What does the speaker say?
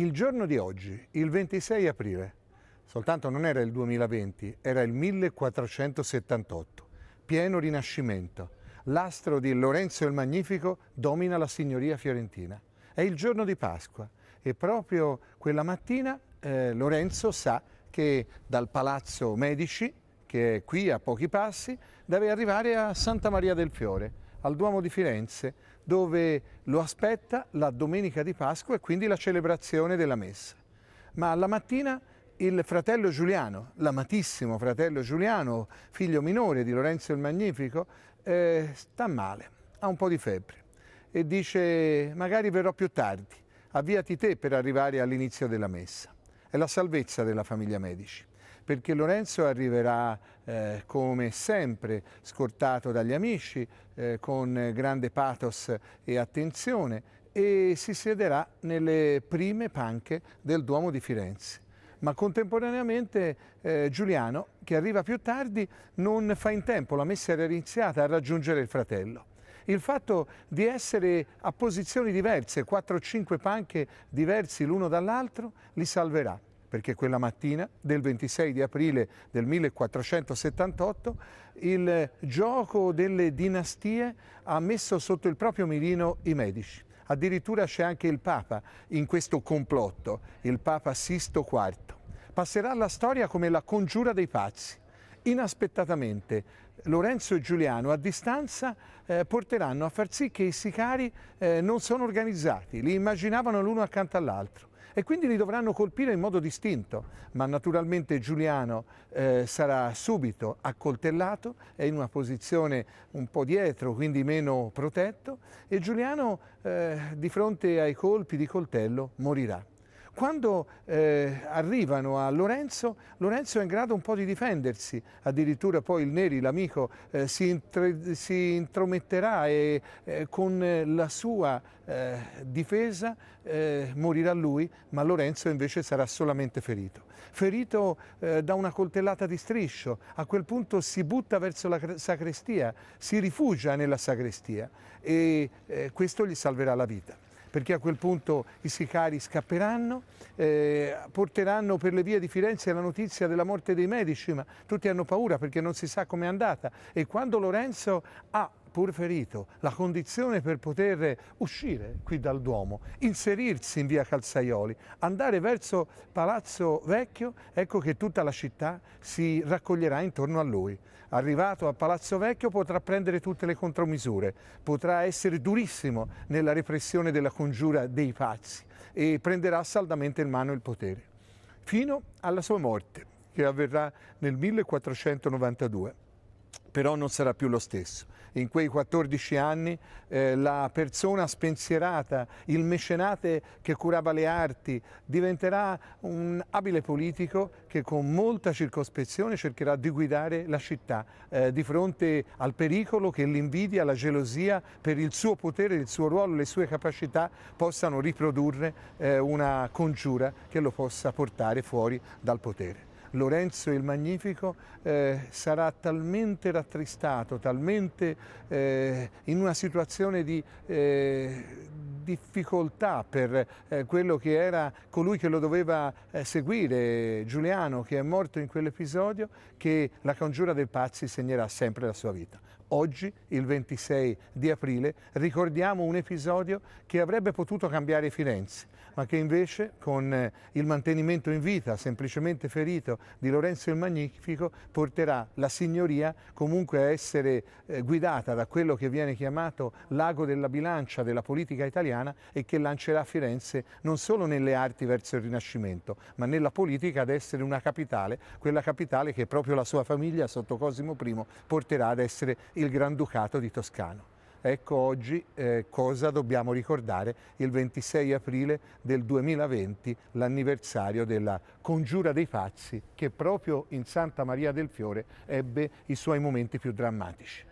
il giorno di oggi, il 26 aprile, soltanto non era il 2020, era il 1478, pieno rinascimento, l'astro di Lorenzo il Magnifico domina la signoria fiorentina. È il giorno di Pasqua e proprio quella mattina eh, Lorenzo sa che dal palazzo Medici, che è qui a pochi passi, deve arrivare a Santa Maria del Fiore al Duomo di Firenze dove lo aspetta la domenica di Pasqua e quindi la celebrazione della messa. Ma alla mattina il fratello Giuliano, l'amatissimo fratello Giuliano, figlio minore di Lorenzo il Magnifico, eh, sta male, ha un po' di febbre e dice magari verrò più tardi, avviati te per arrivare all'inizio della messa. È la salvezza della famiglia Medici perché Lorenzo arriverà eh, come sempre scortato dagli amici, eh, con grande pathos e attenzione e si siederà nelle prime panche del Duomo di Firenze. Ma contemporaneamente eh, Giuliano, che arriva più tardi, non fa in tempo, la messa era iniziata a raggiungere il fratello il fatto di essere a posizioni diverse, 4 o 5 panche diversi l'uno dall'altro, li salverà perché quella mattina del 26 di aprile del 1478 il gioco delle dinastie ha messo sotto il proprio mirino i Medici. Addirittura c'è anche il Papa in questo complotto, il Papa Sisto IV. Passerà alla storia come la congiura dei pazzi. Inaspettatamente Lorenzo e Giuliano a distanza eh, porteranno a far sì che i sicari eh, non sono organizzati, li immaginavano l'uno accanto all'altro e quindi li dovranno colpire in modo distinto, ma naturalmente Giuliano eh, sarà subito accoltellato, è in una posizione un po' dietro, quindi meno protetto e Giuliano eh, di fronte ai colpi di coltello morirà. Quando eh, arrivano a Lorenzo, Lorenzo è in grado un po' di difendersi, addirittura poi il Neri, l'amico, eh, si, si, intrometterà e eh, con la sua eh, difesa eh, morirà lui, ma Lorenzo invece sarà solamente ferito. Ferito eh, da una coltellata di striscio, a quel punto si butta verso la sacrestia, si rifugia nella sacrestia e questo gli salverà la vita perché a quel punto i sicari scapperanno, eh, porteranno per le vie di Firenze la notizia della morte dei medici, ma tutti hanno paura perché non si sa com'è andata. E quando Lorenzo ha pur ferito, la condizione per poter uscire qui dal Duomo, inserirsi in via Calzaioli, andare verso Palazzo Vecchio, ecco che tutta la città si raccoglierà intorno a lui. Arrivato a Palazzo Vecchio potrà prendere tutte le contromisure, potrà essere durissimo nella repressione della congiura dei pazzi e prenderà saldamente in mano il potere, fino alla sua morte, che avverrà nel 1492 però non sarà più lo stesso. In quei 14 anni eh, la persona spensierata, il mecenate che curava le arti, diventerà un abile politico che con molta circospezione cercherà di guidare la città eh, di fronte al pericolo che l'invidia, la gelosia per il suo potere, il suo ruolo, le sue capacità possano riprodurre eh, una congiura che lo possa portare fuori dal potere. Lorenzo il Magnifico eh, sarà talmente rattristato, talmente eh, in una situazione di eh, difficoltà per eh, quello che era colui che lo doveva eh, seguire, Giuliano, che è morto in quell'episodio, che la congiura dei pazzi segnerà sempre la sua vita. Oggi, il 26 di aprile, ricordiamo un episodio che avrebbe potuto cambiare Firenze, ma che invece con eh, il mantenimento in vita, semplicemente ferito, di Lorenzo il Magnifico porterà la signoria comunque a essere eh, guidata da quello che viene chiamato l'ago della bilancia della politica italiana e che lancerà Firenze non solo nelle arti verso il Rinascimento, ma nella politica ad essere una capitale, quella capitale che proprio la sua famiglia sotto Cosimo I porterà ad essere il Granducato di Toscano. Ecco oggi eh, cosa dobbiamo ricordare il 26 aprile del 2020, l'anniversario della Congiura dei Pazzi che proprio in Santa Maria del Fiore ebbe i suoi momenti più drammatici.